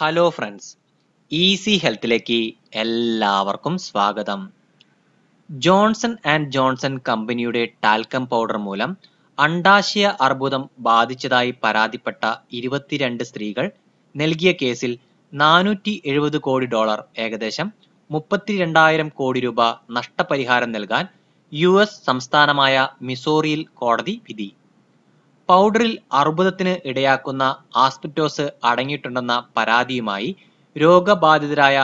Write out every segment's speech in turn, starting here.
hello friends easy ഹെൽത്തിലേക്ക് എല്ലാവർക്കും സ്വാഗതം ജോൺസൺ ആൻഡ് ജോൺസൺ കമ്പനിയുടെ ടാൽക്കം പൗഡർ മൂലം അണ്ടാശയ അർബുദം ബാധിച്ചതായി പരാതിപ്പെട്ട ഇരുപത്തിരണ്ട് സ്ത്രീകൾ നൽകിയ കേസിൽ നാനൂറ്റി എഴുപത് കോടി ഡോളർ ഏകദേശം മുപ്പത്തിരണ്ടായിരം കോടി രൂപ നഷ്ടപരിഹാരം നൽകാൻ യു എസ് സംസ്ഥാനമായ മിസോറിയിൽ കോടതി വിധി പൗഡറിൽ അർബുദത്തിന് ഇടയാക്കുന്ന ആസ്പിറ്റോസ് അടങ്ങിയിട്ടുണ്ടെന്ന പരാതിയുമായി രോഗബാധിതരായ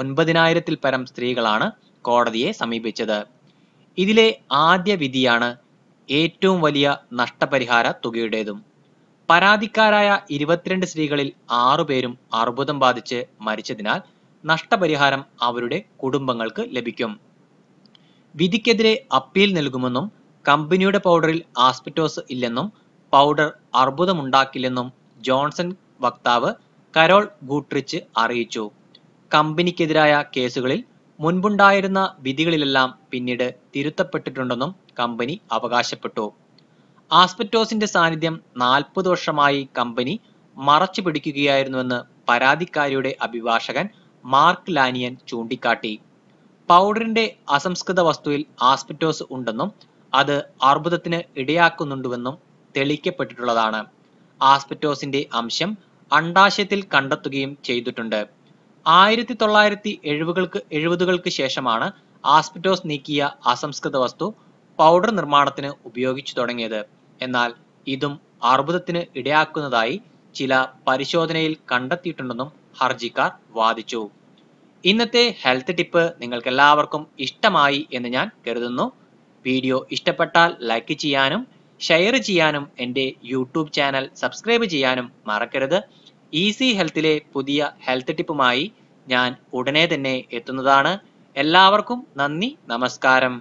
ഒൻപതിനായിരത്തിൽ പരം സ്ത്രീകളാണ് കോടതിയെ സമീപിച്ചത് ഇതിലെ ആദ്യ വിധിയാണ് ഏറ്റവും വലിയ നഷ്ടപരിഹാര തുകയുടേതും പരാതിക്കാരായ ഇരുപത്തിരണ്ട് സ്ത്രീകളിൽ ആറുപേരും അർബുദം ബാധിച്ച് മരിച്ചതിനാൽ നഷ്ടപരിഹാരം അവരുടെ കുടുംബങ്ങൾക്ക് ലഭിക്കും വിധിക്കെതിരെ അപ്പീൽ നൽകുമെന്നും കമ്പനിയുടെ പൗഡറിൽ ആസ്ബറ്റോസ് ഇല്ലെന്നും പൗഡർ അർബുദമുണ്ടാക്കില്ലെന്നും ജോൺസൺ വക്താവ് കരോൾ ഗൂട്രിച്ച് അറിയിച്ചു കമ്പനിക്കെതിരായ കേസുകളിൽ മുൻപുണ്ടായിരുന്ന വിധികളിലെല്ലാം പിന്നീട് തിരുത്തപ്പെട്ടിട്ടുണ്ടെന്നും കമ്പനി അവകാശപ്പെട്ടു ആസ്പെറ്റോസിന്റെ സാന്നിധ്യം നാൽപ്പത് വർഷമായി കമ്പനി മറച്ചു പിടിക്കുകയായിരുന്നുവെന്ന് പരാതിക്കാരിയുടെ അഭിഭാഷകൻ മാർക്ക് ലാനിയൻ ചൂണ്ടിക്കാട്ടി പൗഡറിന്റെ അസംസ്കൃത വസ്തുവിൽ ആസ്പെറ്റോസ് ഉണ്ടെന്നും അത് അർബുദത്തിന് ഇടയാക്കുന്നുണ്ടുവെന്നും തെളിയിക്കപ്പെട്ടിട്ടുള്ളതാണ് ആസ്പെറ്റോസിന്റെ അംശം അണ്ഡാശയത്തിൽ കണ്ടെത്തുകയും ചെയ്തിട്ടുണ്ട് ആയിരത്തി തൊള്ളായിരത്തി എഴുപതുകൾക്ക് എഴുപതുകൾക്ക് ശേഷമാണ് ആസ്പെറ്റോസ് നീക്കിയ അസംസ്കൃത വസ്തു പൗഡർ നിർമ്മാണത്തിന് ഉപയോഗിച്ചു തുടങ്ങിയത് എന്നാൽ ഇതും അർബുദത്തിന് ഇടയാക്കുന്നതായി ചില പരിശോധനയിൽ കണ്ടെത്തിയിട്ടുണ്ടെന്നും ഹർജിക്കാർ വാദിച്ചു ഇന്നത്തെ ഹെൽത്ത് ടിപ്പ് നിങ്ങൾക്ക് എല്ലാവർക്കും ഇഷ്ടമായി എന്ന് ഞാൻ കരുതുന്നു വീഡിയോ ഇഷ്ടപ്പെട്ടാൽ ലൈക്ക് ചെയ്യാനും ഷെയർ ചെയ്യാനും എൻ്റെ യൂട്യൂബ് ചാനൽ സബ്സ്ക്രൈബ് ചെയ്യാനും മറക്കരുത് ഈസി ഹെൽത്തിലെ പുതിയ ഹെൽത്ത് ടിപ്പുമായി ഞാൻ ഉടനെ തന്നെ എത്തുന്നതാണ് എല്ലാവർക്കും നന്ദി നമസ്കാരം